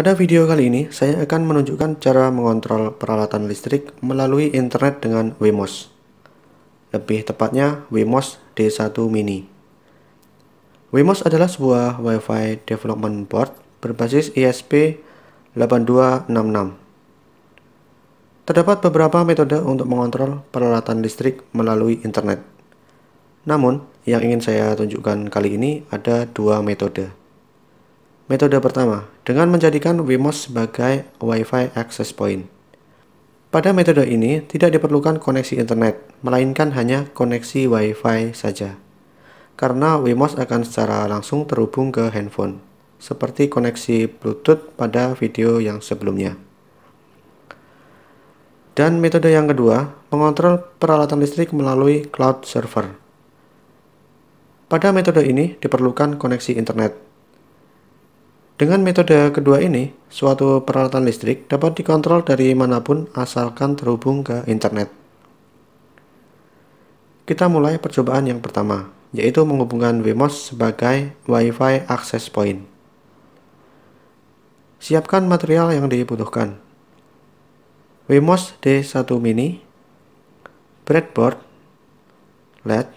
Pada video kali ini, saya akan menunjukkan cara mengontrol peralatan listrik melalui internet dengan Wemos. Lebih tepatnya, Wemos D1 Mini. Wemos adalah sebuah Wi-Fi development board berbasis ESP8266. Terdapat beberapa metode untuk mengontrol peralatan listrik melalui internet. Namun, yang ingin saya tunjukkan kali ini ada dua metode. Metode pertama, dengan menjadikan Wemos sebagai Wi-Fi access point. Pada metode ini, tidak diperlukan koneksi internet, melainkan hanya koneksi Wi-Fi saja. Karena Wemos akan secara langsung terhubung ke handphone, seperti koneksi Bluetooth pada video yang sebelumnya. Dan metode yang kedua, mengontrol peralatan listrik melalui cloud server. Pada metode ini diperlukan koneksi internet, dengan metode kedua ini, suatu peralatan listrik dapat dikontrol dari manapun asalkan terhubung ke internet. Kita mulai percobaan yang pertama, yaitu menghubungkan WMOS sebagai Wi-Fi Access Point. Siapkan material yang dibutuhkan. WMOS D1 mini, breadboard, LED,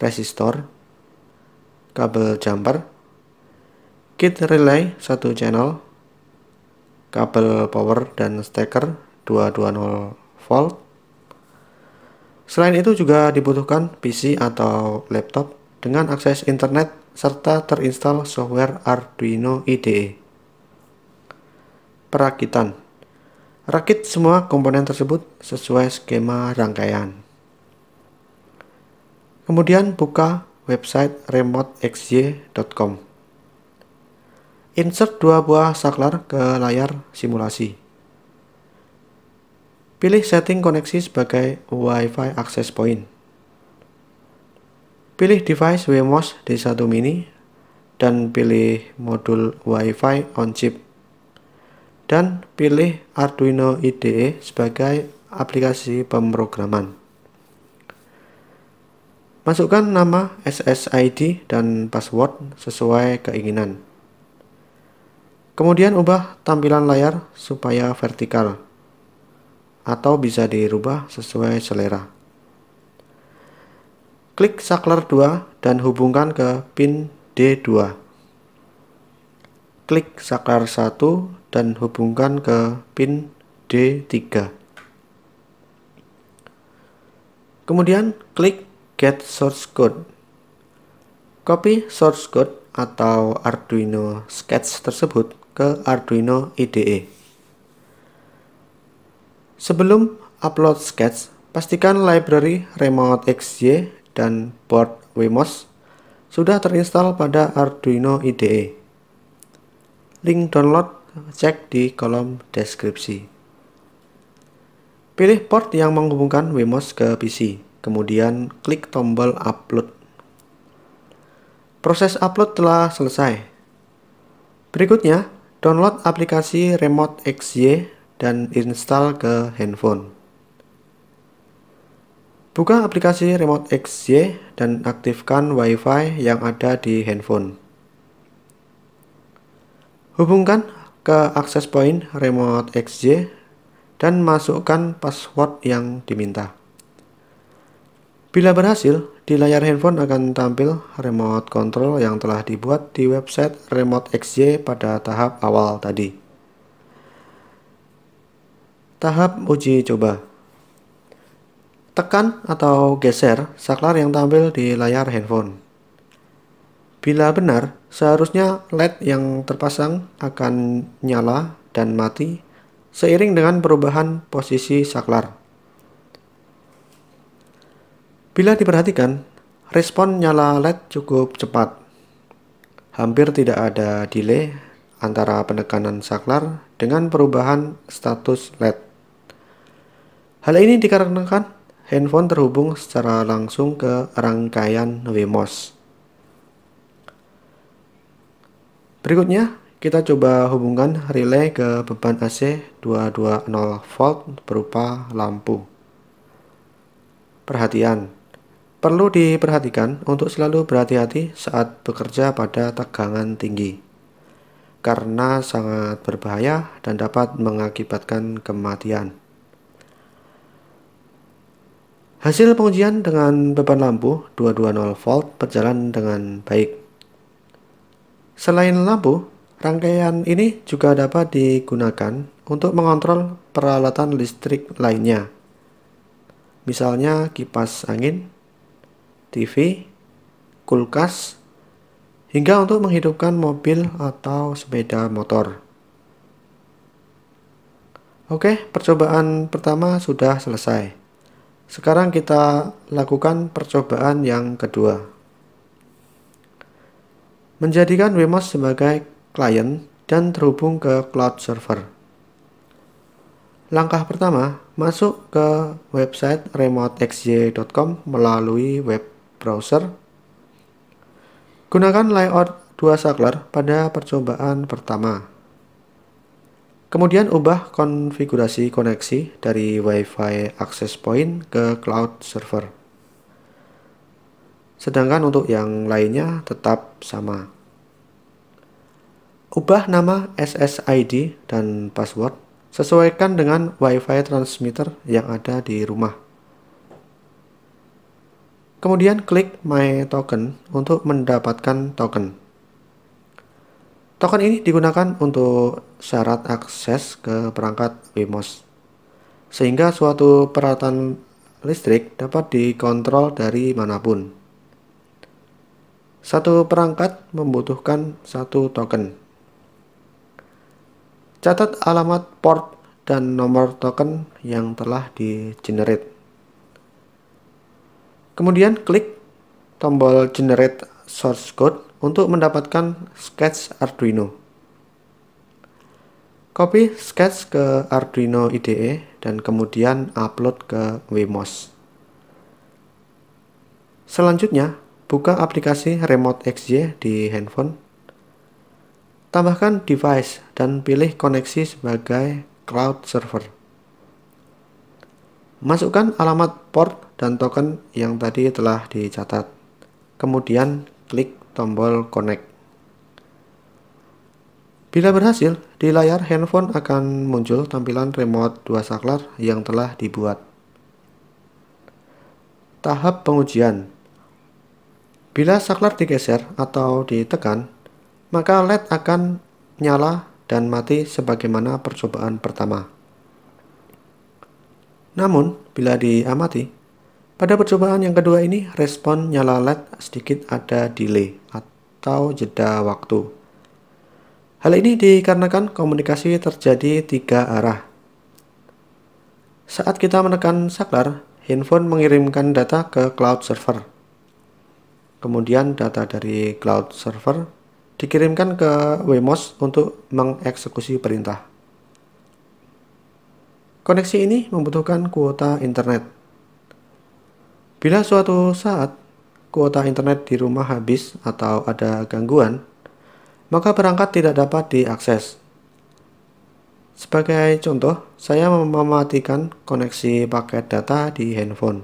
resistor, kabel jumper, kit relay satu channel, kabel power dan steker 220 volt. Selain itu juga dibutuhkan PC atau laptop dengan akses internet serta terinstal software Arduino IDE. Perakitan Rakit semua komponen tersebut sesuai skema rangkaian. Kemudian buka website remoteXY.com. Insert dua buah saklar ke layar simulasi. Pilih setting koneksi sebagai Wi-Fi access point. Pilih device Wemos D1 mini dan pilih modul Wi-Fi on chip. Dan pilih Arduino IDE sebagai aplikasi pemrograman. Masukkan nama SSID dan password sesuai keinginan. Kemudian ubah tampilan layar supaya vertikal atau bisa dirubah sesuai selera. Klik saklar 2 dan hubungkan ke pin D2. Klik saklar 1 dan hubungkan ke pin D3. Kemudian klik Get Source Code. Copy source code atau Arduino Sketch tersebut ke Arduino IDE. Sebelum upload sketch, pastikan library remote XY dan board Wemos sudah terinstal pada Arduino IDE. Link download cek di kolom deskripsi. Pilih port yang menghubungkan Wemos ke PC, kemudian klik tombol upload. Proses upload telah selesai. Berikutnya, Download aplikasi Remote XY dan install ke handphone. Buka aplikasi Remote XY dan aktifkan WiFi yang ada di handphone. Hubungkan ke access point Remote XY dan masukkan password yang diminta. Bila berhasil, di layar handphone akan tampil remote control yang telah dibuat di website Remote XJ pada tahap awal tadi. Tahap uji coba. Tekan atau geser saklar yang tampil di layar handphone. Bila benar, seharusnya LED yang terpasang akan nyala dan mati seiring dengan perubahan posisi saklar. Bila diperhatikan, respon nyala LED cukup cepat. Hampir tidak ada delay antara penekanan saklar dengan perubahan status LED. Hal ini dikarenakan handphone terhubung secara langsung ke rangkaian WMOS. Berikutnya, kita coba hubungkan relay ke beban AC 220 volt berupa lampu. Perhatian, Perlu diperhatikan untuk selalu berhati-hati saat bekerja pada tegangan tinggi, karena sangat berbahaya dan dapat mengakibatkan kematian. Hasil pengujian dengan beban lampu 220 volt berjalan dengan baik. Selain lampu, rangkaian ini juga dapat digunakan untuk mengontrol peralatan listrik lainnya, misalnya kipas angin, TV, kulkas, hingga untuk menghidupkan mobil atau sepeda motor. Oke, percobaan pertama sudah selesai. Sekarang kita lakukan percobaan yang kedua. Menjadikan Wemos sebagai klien dan terhubung ke cloud server. Langkah pertama, masuk ke website remotexj.com melalui web browser. Gunakan layout dua saklar pada percobaan pertama. Kemudian ubah konfigurasi koneksi dari Wi-Fi access point ke cloud server. Sedangkan untuk yang lainnya tetap sama. Ubah nama SSID dan password sesuaikan dengan Wi-Fi transmitter yang ada di rumah. Kemudian klik My Token untuk mendapatkan token. Token ini digunakan untuk syarat akses ke perangkat Wemos, sehingga suatu peralatan listrik dapat dikontrol dari manapun. Satu perangkat membutuhkan satu token. Catat alamat port dan nomor token yang telah di-generate. Kemudian klik tombol generate source code untuk mendapatkan sketch Arduino. Copy sketch ke Arduino IDE dan kemudian upload ke Wemos. Selanjutnya, buka aplikasi Remote XJ di handphone. Tambahkan device dan pilih koneksi sebagai cloud server. Masukkan alamat port dan token yang tadi telah dicatat. Kemudian klik tombol connect. Bila berhasil, di layar handphone akan muncul tampilan remote dua saklar yang telah dibuat. Tahap pengujian Bila saklar digeser atau ditekan, maka LED akan nyala dan mati sebagaimana percobaan pertama. Namun, bila diamati, pada percobaan yang kedua ini respon nyala LED sedikit ada delay atau jeda waktu. Hal ini dikarenakan komunikasi terjadi tiga arah. Saat kita menekan saklar, handphone mengirimkan data ke cloud server. Kemudian data dari cloud server dikirimkan ke Wemos untuk mengeksekusi perintah. Koneksi ini membutuhkan kuota internet. Bila suatu saat kuota internet di rumah habis atau ada gangguan, maka perangkat tidak dapat diakses. Sebagai contoh, saya mematikan koneksi paket data di handphone.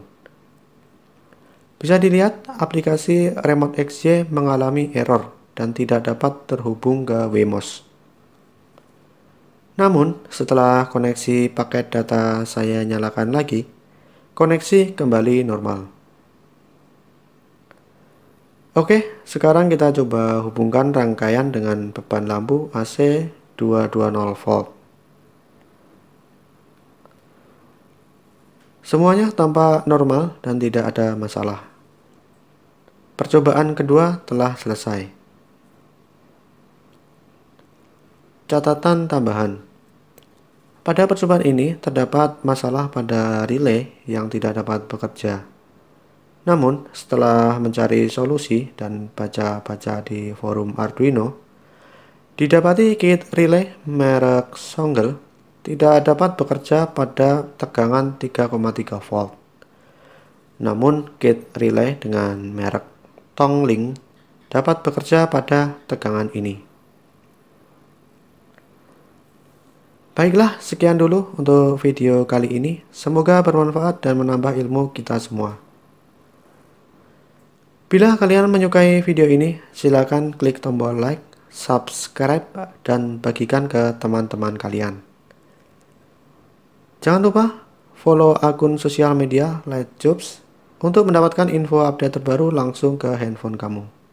Bisa dilihat aplikasi Remote XJ mengalami error dan tidak dapat terhubung ke Wemos. Namun, setelah koneksi paket data saya nyalakan lagi, koneksi kembali normal. Oke, sekarang kita coba hubungkan rangkaian dengan beban lampu AC 220 volt. Semuanya tampak normal dan tidak ada masalah. Percobaan kedua telah selesai. Catatan tambahan. Pada percobaan ini terdapat masalah pada relay yang tidak dapat bekerja. Namun, setelah mencari solusi dan baca-baca di forum Arduino, didapati kit relay merek Songel tidak dapat bekerja pada tegangan 3,3 volt. Namun, kit relay dengan merek Tongling dapat bekerja pada tegangan ini. Baiklah, sekian dulu untuk video kali ini. Semoga bermanfaat dan menambah ilmu kita semua. Bila kalian menyukai video ini, silakan klik tombol like, subscribe, dan bagikan ke teman-teman kalian. Jangan lupa follow akun sosial media Lightjobs untuk mendapatkan info update terbaru langsung ke handphone kamu.